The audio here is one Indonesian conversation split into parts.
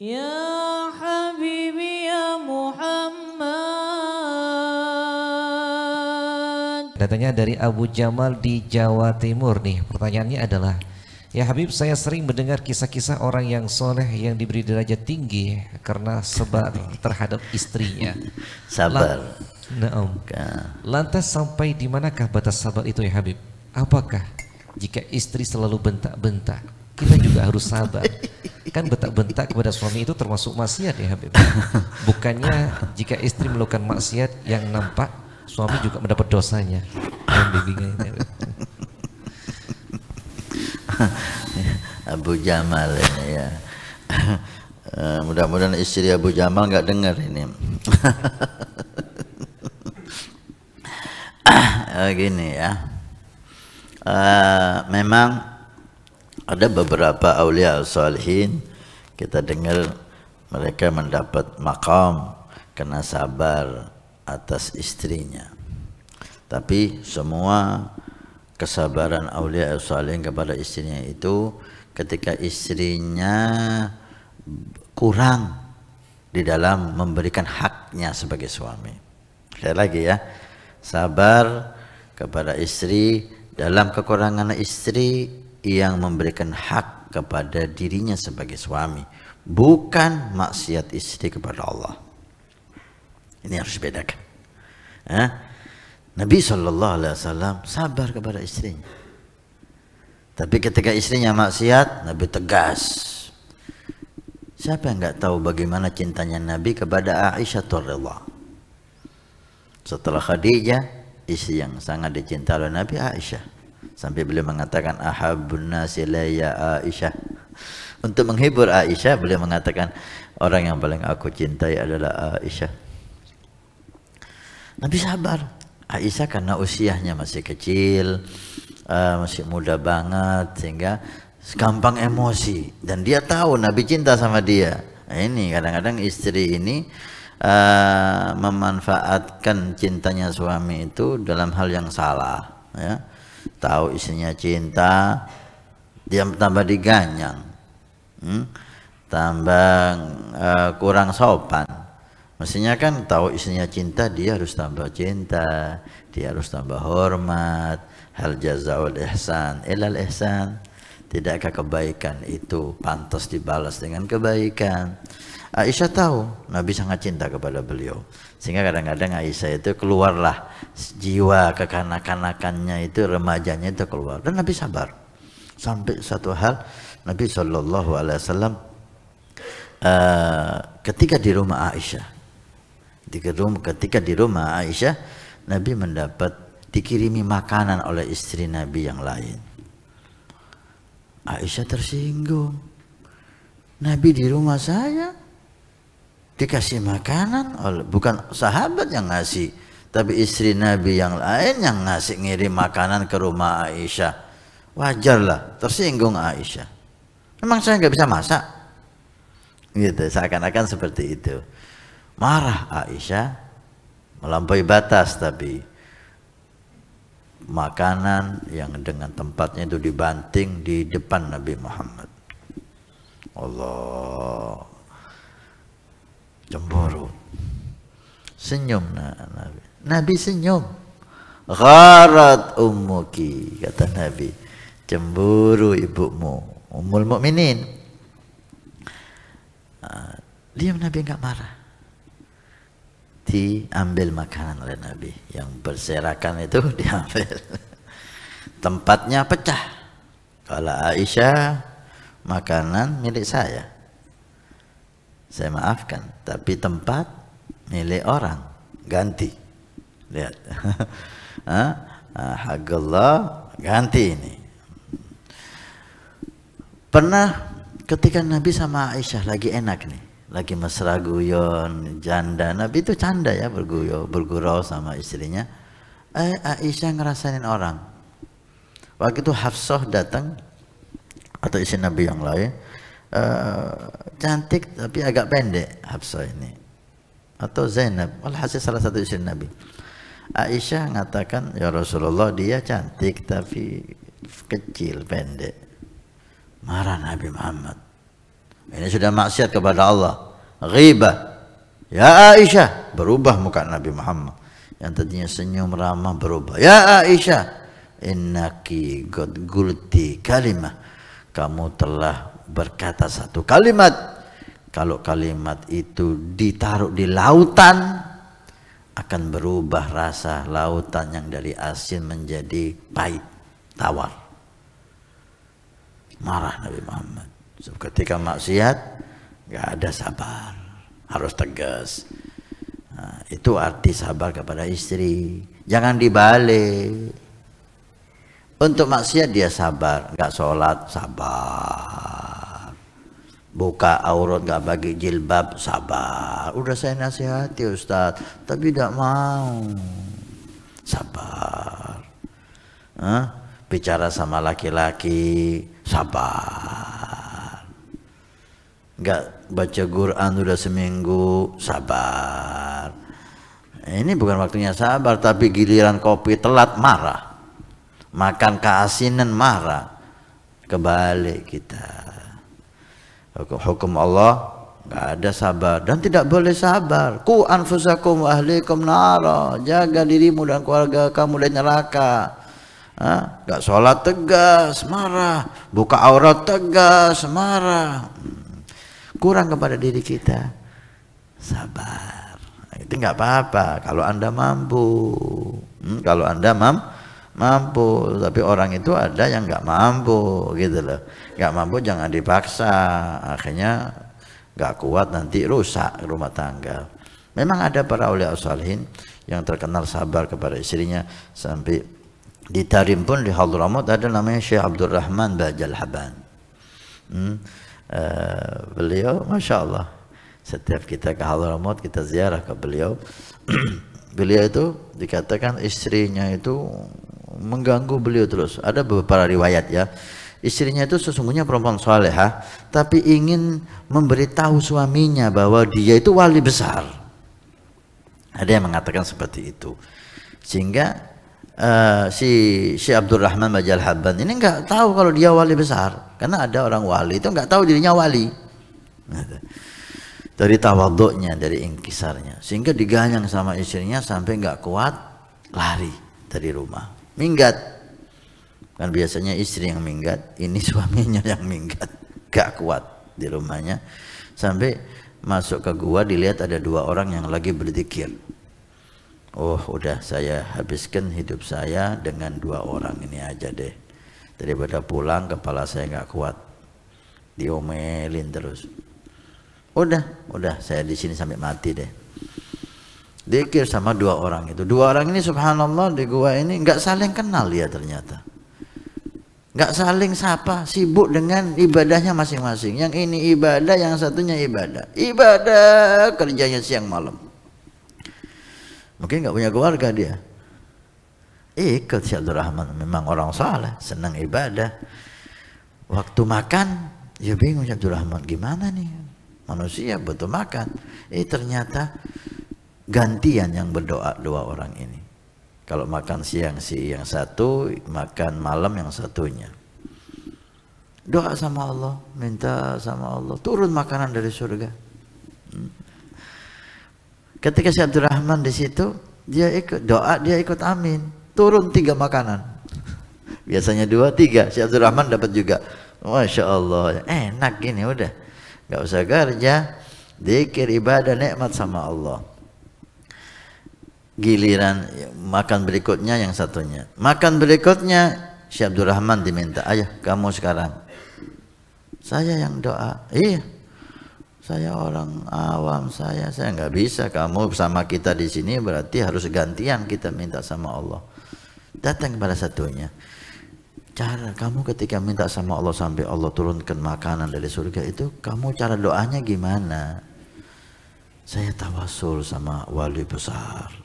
Ya Habibi ya Muhammad. Datanya dari Abu Jamal di Jawa Timur nih. Pertanyaannya adalah, Ya Habib, saya sering mendengar kisah-kisah orang yang soleh yang diberi derajat tinggi karena sebab terhadap istrinya. Sabar. Naam. Lantas sampai di manakah batas sabar itu ya Habib? Apakah jika istri selalu bentak-bentak, kita juga harus sabar? kan bentak-bentak kepada suami itu termasuk maksiat ya Habib. Bukannya jika istri melakukan maksiat yang nampak suami juga mendapat dosanya. Abu Jamal ini ya. Eh, mudah-mudahan istri Abu Jamal nggak dengar ini. Eh, gini ya. Eh, memang ada beberapa aulia salihin kita dengar mereka mendapat makam kena sabar atas istrinya. Tapi semua kesabaran aulia salihin kepada istrinya itu ketika istrinya kurang di dalam memberikan haknya sebagai suami. Sekali lagi ya, sabar kepada istri dalam kekurangan istri yang memberikan hak kepada dirinya sebagai suami, bukan maksiat istri kepada Allah. Ini harus bedakan. Eh? Nabi Shallallahu Alaihi Wasallam sabar kepada istrinya. Tapi ketika istrinya maksiat, Nabi tegas. Siapa yang nggak tahu bagaimana cintanya Nabi kepada Aisyah radhiyallahu Setelah Khadijah, istri yang sangat dicintai oleh Nabi Aisyah Sampai beliau mengatakan ahabun nasi ya Aisyah. Untuk menghibur Aisyah beliau mengatakan orang yang paling aku cintai adalah Aisyah. Nabi sabar. Aisyah karena usianya masih kecil, uh, masih muda banget sehingga gampang emosi dan dia tahu Nabi cinta sama dia. Nah, ini kadang-kadang istri ini uh, memanfaatkan cintanya suami itu dalam hal yang salah, ya tahu isinya cinta dia tambah diganyang hmm? tambah uh, kurang sopan mestinya kan tahu isinya cinta dia harus tambah cinta dia harus tambah hormat hal jazawal ihsan ilal ihsan tidakkah kebaikan itu pantas dibalas dengan kebaikan Aisyah tahu Nabi sangat cinta kepada beliau sehingga kadang-kadang Aisyah itu keluarlah jiwa kekanak-kanakannya itu remajanya itu keluar. Dan Nabi sabar. Sampai satu hal Nabi Shallallahu Alaihi Wasallam uh, ketika di rumah Aisyah, di rumah ketika di rumah Aisyah, Nabi mendapat dikirimi makanan oleh istri Nabi yang lain. Aisyah tersinggung. Nabi di rumah saya, dikasih makanan oleh bukan sahabat yang ngasih tapi istri Nabi yang lain yang ngasih ngirim makanan ke rumah Aisyah wajarlah tersinggung Aisyah memang saya nggak bisa masak gitu seakan-akan seperti itu marah Aisyah melampaui batas tapi makanan yang dengan tempatnya itu dibanting di depan Nabi Muhammad. Allah cemburu. Senyum Nabi. Nabi senyum. Gharat ummuki kata Nabi. Cemburu ibumu. Umul mukminin. Uh, diam Nabi enggak marah. Diambil makanan oleh Nabi. Yang berserakan itu diambil. Tempatnya pecah. Kalau Aisyah makanan milik saya saya maafkan tapi tempat milik orang ganti lihat hagallah ah, ganti ini pernah ketika Nabi sama Aisyah lagi enak nih lagi mesra guyon janda Nabi itu canda ya berguyo bergurau sama istrinya eh Aisyah ngerasain orang waktu itu Hafsah datang atau istri Nabi yang lain uh, cantik tapi agak pendek Habsah ini atau Zainab walhasil salah satu istri Nabi Aisyah mengatakan ya Rasulullah dia cantik tapi kecil pendek marah Nabi Muhammad ini sudah maksiat kepada Allah ghibah ya Aisyah berubah muka Nabi Muhammad yang tadinya senyum ramah berubah ya Aisyah innaki god gulti kalimah kamu telah berkata satu kalimat. Kalau kalimat itu ditaruh di lautan, akan berubah rasa lautan yang dari asin menjadi pahit, tawar. Marah Nabi Muhammad. So, ketika maksiat, gak ada sabar. Harus tegas. Nah, itu arti sabar kepada istri. Jangan dibalik. Untuk maksiat dia sabar, Gak sholat sabar buka aurat nggak bagi jilbab sabar udah saya nasihati Ustaz tapi tidak mau sabar Hah? bicara sama laki-laki sabar nggak baca Quran udah seminggu sabar ini bukan waktunya sabar tapi giliran kopi telat marah makan keasinan marah kebalik kita hukum Allah nggak ada sabar dan tidak boleh sabar ku anfusakum wa ahlikum nara jaga dirimu dan keluarga kamu dari neraka Hah? Gak sholat tegas, marah. Buka aurat tegas, marah. Hmm. Kurang kepada diri kita. Sabar. Itu nggak apa-apa. Kalau anda mampu, hmm, kalau anda mampu, mampu tapi orang itu ada yang nggak mampu gitu loh nggak mampu jangan dipaksa akhirnya nggak kuat nanti rusak rumah tangga memang ada para ulil salihin yang terkenal sabar kepada istrinya sampai di Tarim pun di Hadramaut ada namanya Syekh Abdul Rahman Bajal Haban hmm. uh, beliau Masya Allah setiap kita ke Hadramaut kita ziarah ke beliau beliau itu dikatakan istrinya itu mengganggu beliau terus. Ada beberapa riwayat ya. Istrinya itu sesungguhnya perempuan soleha, tapi ingin memberitahu suaminya bahwa dia itu wali besar. Ada yang mengatakan seperti itu. Sehingga uh, si si Abdurrahman Bajal Habban ini nggak tahu kalau dia wali besar, karena ada orang wali itu nggak tahu dirinya wali. Dari tawaduknya, dari ingkisarnya, sehingga diganyang sama istrinya sampai nggak kuat lari dari rumah minggat kan biasanya istri yang minggat ini suaminya yang minggat gak kuat di rumahnya sampai masuk ke gua dilihat ada dua orang yang lagi berzikir oh udah saya habiskan hidup saya dengan dua orang ini aja deh daripada pulang kepala saya gak kuat diomelin terus udah udah saya di sini sampai mati deh Dikir sama dua orang itu. Dua orang ini subhanallah di gua ini nggak saling kenal ya ternyata. Nggak saling sapa, sibuk dengan ibadahnya masing-masing. Yang ini ibadah, yang satunya ibadah. Ibadah kerjanya siang malam. Mungkin nggak punya keluarga dia. Ikut si Rahman memang orang salah, senang ibadah. Waktu makan, ya bingung si Rahman gimana nih? Manusia butuh makan. Eh ternyata gantian yang berdoa dua orang ini. Kalau makan siang si yang satu, makan malam yang satunya. Doa sama Allah, minta sama Allah, turun makanan dari surga. Hmm. Ketika si Abdurrahman di situ, dia ikut doa, dia ikut amin. Turun tiga makanan. Biasanya dua, tiga. Si Abdurrahman dapat juga. Masya Allah, enak gini udah. Gak usah kerja, dikir ibadah nikmat sama Allah giliran makan berikutnya yang satunya makan berikutnya si Rahman diminta ayah kamu sekarang saya yang doa iya saya orang awam saya saya nggak bisa kamu sama kita di sini berarti harus gantian kita minta sama Allah datang kepada satunya cara kamu ketika minta sama Allah sampai Allah turunkan makanan dari surga itu kamu cara doanya gimana saya tawasul sama wali besar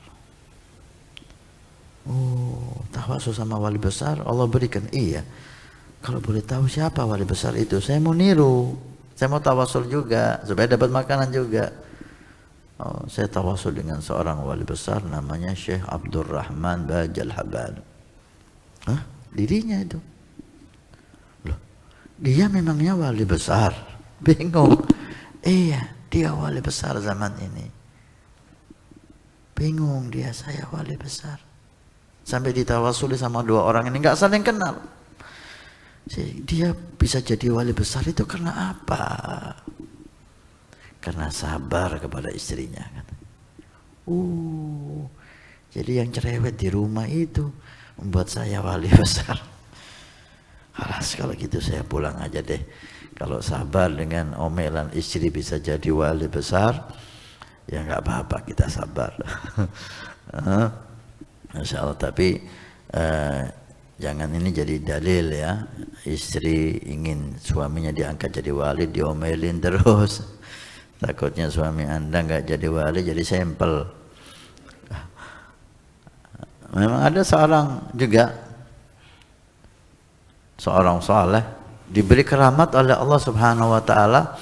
Oh, tawasul sama wali besar Allah berikan. Iya. Kalau boleh tahu siapa wali besar itu, saya mau niru. Saya mau tawasul juga supaya dapat makanan juga. Oh, saya tawasul dengan seorang wali besar namanya Syekh Abdurrahman Bajal Haban. Hah? Dirinya itu. Loh, dia memangnya wali besar. Bingung. Iya, dia wali besar zaman ini. Bingung dia saya wali besar sampai ditawasuli sama dua orang ini nggak saling kenal dia bisa jadi wali besar itu karena apa karena sabar kepada istrinya kan uh jadi yang cerewet di rumah itu membuat saya wali besar alas kalau gitu saya pulang aja deh kalau sabar dengan omelan istri bisa jadi wali besar ya nggak apa-apa kita sabar Masya Allah tapi eh, jangan ini jadi dalil ya istri ingin suaminya diangkat jadi wali diomelin terus takutnya suami anda nggak jadi wali jadi sampel memang ada seorang juga seorang soleh diberi keramat oleh Allah subhanahu wa ta'ala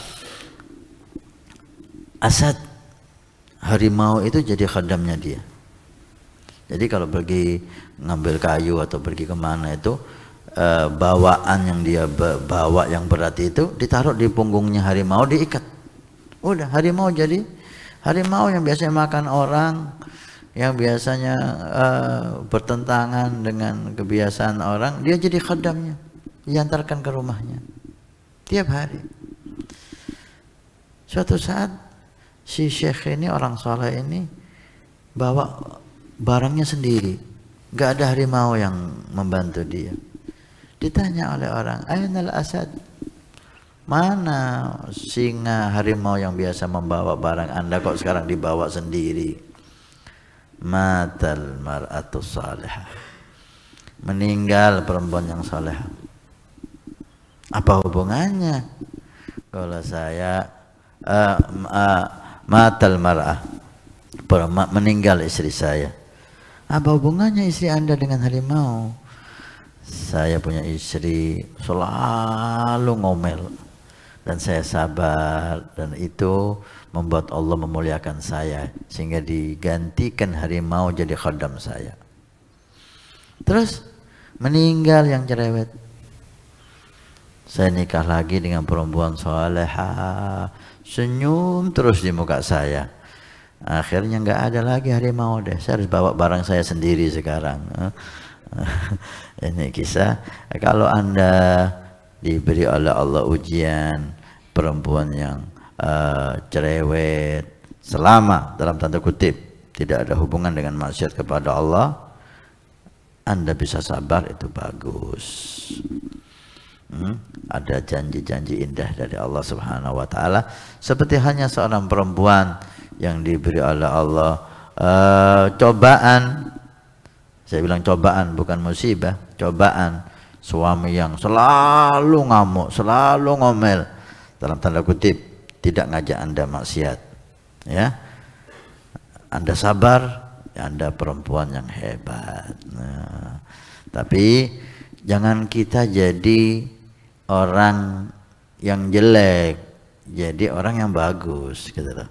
asad harimau itu jadi khadamnya dia jadi kalau pergi ngambil kayu atau pergi kemana itu e, bawaan yang dia bawa yang berat itu ditaruh di punggungnya harimau diikat. Udah harimau jadi harimau yang biasanya makan orang yang biasanya e, bertentangan dengan kebiasaan orang dia jadi khadamnya diantarkan ke rumahnya tiap hari. Suatu saat si syekh ini orang soleh ini bawa barangnya sendiri. Gak ada harimau yang membantu dia. Ditanya oleh orang, Aynal Asad, mana singa harimau yang biasa membawa barang Anda kok sekarang dibawa sendiri? Matal mar'atu salihah. Meninggal perempuan yang saleh. Apa hubungannya? Kalau saya uh, uh, matal mar'ah meninggal istri saya apa hubungannya istri Anda dengan harimau? Saya punya istri selalu ngomel dan saya sabar dan itu membuat Allah memuliakan saya sehingga digantikan harimau jadi khodam saya. Terus meninggal yang cerewet. Saya nikah lagi dengan perempuan soleha, senyum terus di muka saya akhirnya nggak ada lagi harimau deh saya harus bawa barang saya sendiri sekarang eh. ini kisah kalau anda diberi oleh Allah ujian perempuan yang uh, cerewet selama dalam tanda kutip tidak ada hubungan dengan maksiat kepada Allah anda bisa sabar itu bagus Hmm? Ada janji-janji indah dari Allah Subhanahu wa taala seperti hanya seorang perempuan yang diberi oleh Allah e, cobaan saya bilang cobaan bukan musibah cobaan suami yang selalu ngamuk selalu ngomel dalam tanda kutip tidak ngajak anda maksiat ya anda sabar anda perempuan yang hebat nah, tapi jangan kita jadi orang yang jelek jadi orang yang bagus gitu loh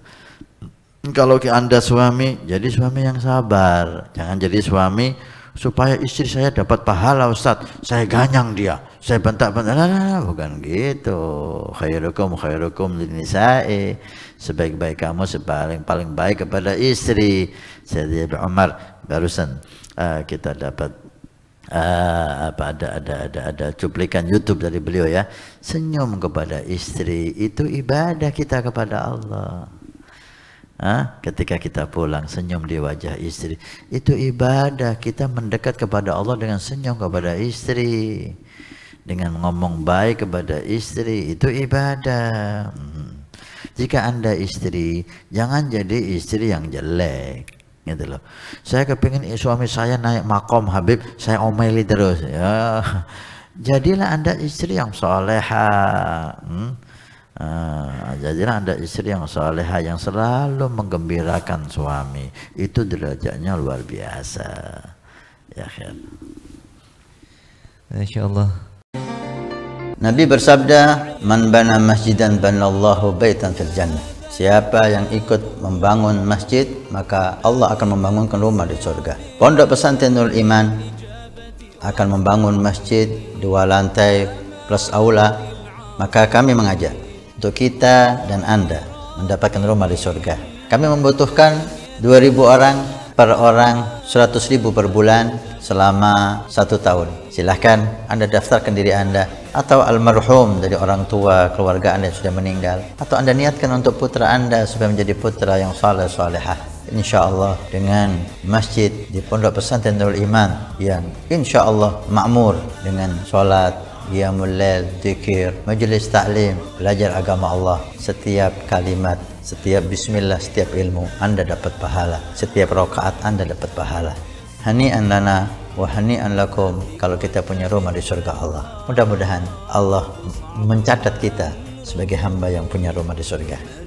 kalau Anda suami, jadi suami yang sabar. Jangan jadi suami supaya istri saya dapat pahala Ustaz. Saya ganyang dia. Saya bentak-bentak. Nah, nah, nah, bukan gitu. Khairukum khairukum linisa'i. Sebaik-baik kamu sebaling paling baik kepada istri. Saya Umar barusan uh, kita dapat uh, apa ada ada ada ada cuplikan YouTube dari beliau ya. Senyum kepada istri itu ibadah kita kepada Allah. Hah? Ketika kita pulang senyum di wajah istri Itu ibadah kita mendekat kepada Allah dengan senyum kepada istri Dengan ngomong baik kepada istri Itu ibadah hmm. Jika anda istri Jangan jadi istri yang jelek gitu loh. Saya kepingin suami saya naik makom Habib Saya omeli terus ya. Jadilah anda istri yang soleha hmm? Uh, jadi ada istri yang soleha ah, yang selalu menggembirakan suami itu derajatnya luar biasa ya kan Insya Allah Nabi bersabda man bana masjidan banallahu baitan fil jannah Siapa yang ikut membangun masjid maka Allah akan membangunkan rumah di surga Pondok pesantren Nurul Iman akan membangun masjid dua lantai plus aula maka kami mengajak untuk kita dan Anda mendapatkan rumah di surga. Kami membutuhkan 2000 orang per orang 100 ribu per bulan selama satu tahun. Silahkan Anda daftarkan diri Anda atau almarhum dari orang tua keluarga Anda yang sudah meninggal atau Anda niatkan untuk putra Anda supaya menjadi putra yang saleh salehah. Insya Allah dengan masjid di Pondok Pesantren Nurul Iman yang insya Allah makmur dengan sholat, qiyamul lail, zikir, majlis taklim, belajar agama Allah. Setiap kalimat, setiap bismillah, setiap ilmu, anda dapat pahala. Setiap rakaat anda dapat pahala. Hani an anana wa hani lakum kalau kita punya rumah di surga Allah. Mudah-mudahan Allah mencatat kita sebagai hamba yang punya rumah di surga.